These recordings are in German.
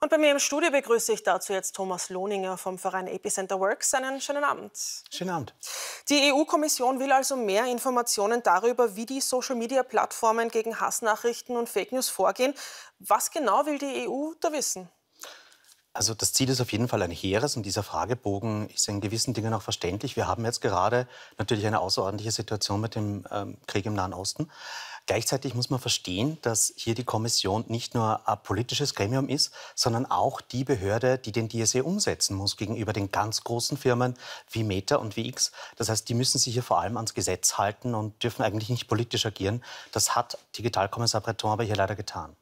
Und bei mir im Studio begrüße ich dazu jetzt Thomas Lohninger vom Verein Epicenter Works. Einen schönen Abend. Schönen Abend. Die EU-Kommission will also mehr Informationen darüber, wie die Social-Media-Plattformen gegen Hassnachrichten und Fake News vorgehen. Was genau will die EU da wissen? Also das Ziel ist auf jeden Fall ein hehres und dieser Fragebogen ist in gewissen Dingen auch verständlich. Wir haben jetzt gerade natürlich eine außerordentliche Situation mit dem ähm, Krieg im Nahen Osten. Gleichzeitig muss man verstehen, dass hier die Kommission nicht nur ein politisches Gremium ist, sondern auch die Behörde, die den DSE umsetzen muss gegenüber den ganz großen Firmen wie Meta und wie X. Das heißt, die müssen sich hier vor allem ans Gesetz halten und dürfen eigentlich nicht politisch agieren. Das hat Digitalkommissar Breton aber hier leider getan.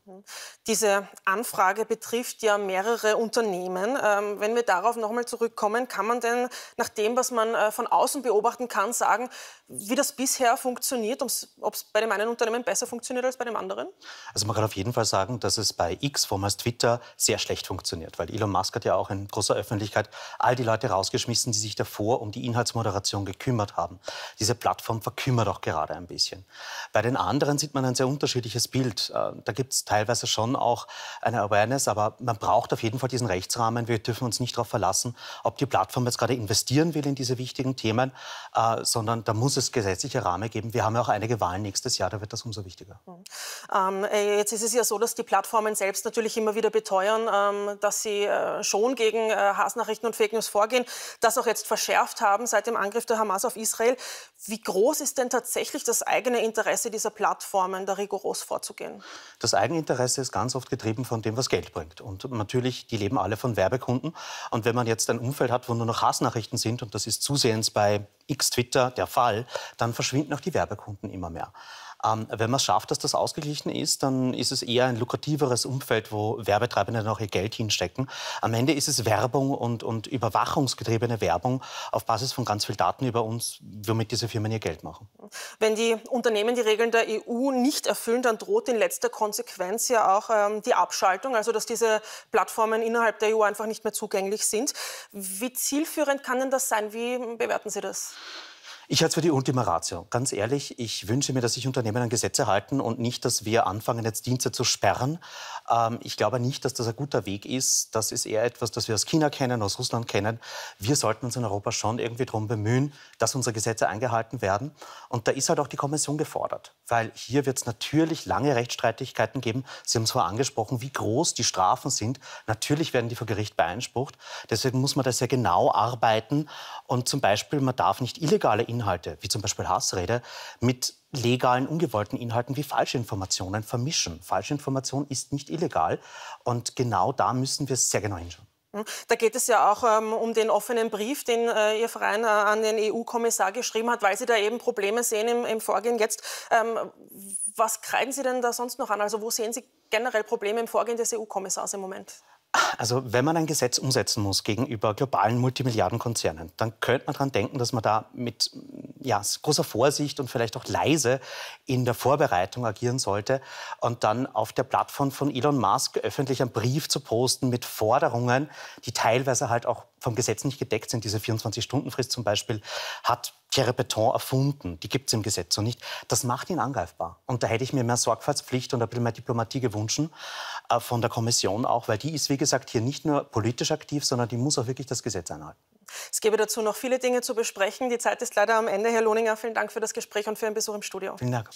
Diese Anfrage betrifft ja mehrere Unternehmen. Ähm, wenn wir darauf nochmal zurückkommen, kann man denn nach dem, was man äh, von außen beobachten kann, sagen, wie das bisher funktioniert, ob es bei dem einen Unternehmen einen besser funktioniert als bei dem anderen? Also man kann auf jeden Fall sagen, dass es bei X, vormals Twitter, sehr schlecht funktioniert. Weil Elon Musk hat ja auch in großer Öffentlichkeit all die Leute rausgeschmissen, die sich davor um die Inhaltsmoderation gekümmert haben. Diese Plattform verkümmert auch gerade ein bisschen. Bei den anderen sieht man ein sehr unterschiedliches Bild. Äh, da gibt es teilweise schon auch eine Awareness, aber man braucht auf jeden Fall diesen Rechtsrahmen. Wir dürfen uns nicht darauf verlassen, ob die Plattform jetzt gerade investieren will in diese wichtigen Themen, äh, sondern da muss es gesetzliche Rahmen geben. Wir haben ja auch einige Wahlen nächstes Jahr, da wird das umso wichtiger. Hm. Ähm, äh, jetzt ist es ja so, dass die Plattformen selbst natürlich immer wieder beteuern, ähm, dass sie äh, schon gegen äh, Hassnachrichten und Fake News vorgehen, das auch jetzt verschärft haben seit dem Angriff der Hamas auf Israel. Wie groß ist denn tatsächlich das eigene Interesse dieser Plattformen, da rigoros vorzugehen? Das Eigeninteresse ist ganz oft getrieben von dem, was Geld bringt. Und natürlich, die leben alle von Werbekunden. Und wenn man jetzt ein Umfeld hat, wo nur noch Hassnachrichten sind, und das ist zusehends bei X Twitter der Fall, dann verschwinden auch die Werbekunden immer mehr. Ähm, wenn man es schafft, dass das ausgeglichen ist, dann ist es eher ein lukrativeres Umfeld, wo Werbetreibende noch ihr Geld hinstecken. Am Ende ist es Werbung und, und überwachungsgetriebene Werbung auf Basis von ganz viel Daten über uns, womit diese Firmen ihr Geld machen. Wenn die Unternehmen die Regeln der EU nicht erfüllen, dann droht in letzter Konsequenz ja auch ähm, die Abschaltung, also dass diese Plattformen innerhalb der EU einfach nicht mehr zugänglich sind. Wie zielführend kann denn das sein? Wie bewerten Sie das? Ich halte es für die Ultima Ratio. Ganz ehrlich, ich wünsche mir, dass sich Unternehmen an Gesetze halten und nicht, dass wir anfangen, jetzt Dienste zu sperren. Ähm, ich glaube nicht, dass das ein guter Weg ist. Das ist eher etwas, das wir aus China kennen, aus Russland kennen. Wir sollten uns in Europa schon irgendwie darum bemühen, dass unsere Gesetze eingehalten werden. Und da ist halt auch die Kommission gefordert, weil hier wird es natürlich lange Rechtsstreitigkeiten geben. Sie haben es vorher angesprochen, wie groß die Strafen sind. Natürlich werden die vor Gericht beeinsprucht. Deswegen muss man da sehr genau arbeiten. Und zum Beispiel, man darf nicht illegale Inhalte, wie zum Beispiel Hassrede, mit legalen, ungewollten Inhalten wie Falschinformationen vermischen. Falschinformation ist nicht illegal und genau da müssen wir sehr genau hinschauen. Hm. Da geht es ja auch ähm, um den offenen Brief, den äh, Ihr Verein äh, an den EU-Kommissar geschrieben hat, weil Sie da eben Probleme sehen im, im Vorgehen jetzt. Ähm, was kreiden Sie denn da sonst noch an? Also wo sehen Sie generell Probleme im Vorgehen des EU-Kommissars im Moment? Also wenn man ein Gesetz umsetzen muss gegenüber globalen Multimilliardenkonzernen, dann könnte man daran denken, dass man da mit ja, großer Vorsicht und vielleicht auch leise in der Vorbereitung agieren sollte und dann auf der Plattform von Elon Musk öffentlich einen Brief zu posten mit Forderungen, die teilweise halt auch vom Gesetz nicht gedeckt sind. Diese 24-Stunden-Frist zum Beispiel hat Kerbeton erfunden. Die gibt es im Gesetz so nicht. Das macht ihn angreifbar. Und da hätte ich mir mehr Sorgfaltspflicht und ein bisschen mehr Diplomatie gewünscht äh, von der Kommission auch, weil die ist, wie gesagt, hier nicht nur politisch aktiv, sondern die muss auch wirklich das Gesetz einhalten. Es gäbe dazu noch viele Dinge zu besprechen. Die Zeit ist leider am Ende. Herr Lohninger, vielen Dank für das Gespräch und für Ihren Besuch im Studio. Vielen Dank.